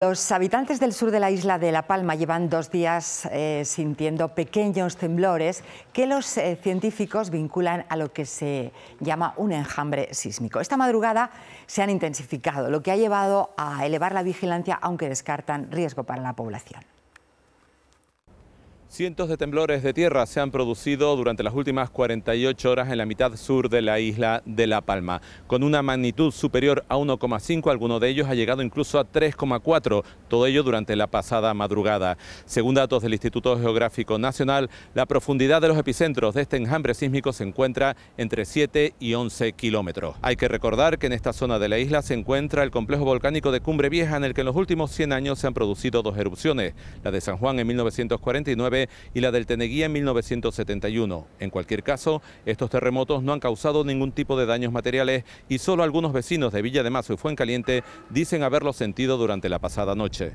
Los habitantes del sur de la isla de La Palma llevan dos días eh, sintiendo pequeños temblores que los eh, científicos vinculan a lo que se llama un enjambre sísmico. Esta madrugada se han intensificado, lo que ha llevado a elevar la vigilancia, aunque descartan riesgo para la población. Cientos de temblores de tierra se han producido durante las últimas 48 horas en la mitad sur de la isla de La Palma. Con una magnitud superior a 1,5, alguno de ellos ha llegado incluso a 3,4, todo ello durante la pasada madrugada. Según datos del Instituto Geográfico Nacional, la profundidad de los epicentros de este enjambre sísmico se encuentra entre 7 y 11 kilómetros. Hay que recordar que en esta zona de la isla se encuentra el complejo volcánico de Cumbre Vieja, en el que en los últimos 100 años se han producido dos erupciones, la de San Juan en 1949 y la del Teneguía en 1971. En cualquier caso, estos terremotos no han causado ningún tipo de daños materiales y solo algunos vecinos de Villa de Mazo y Fuencaliente dicen haberlo sentido durante la pasada noche.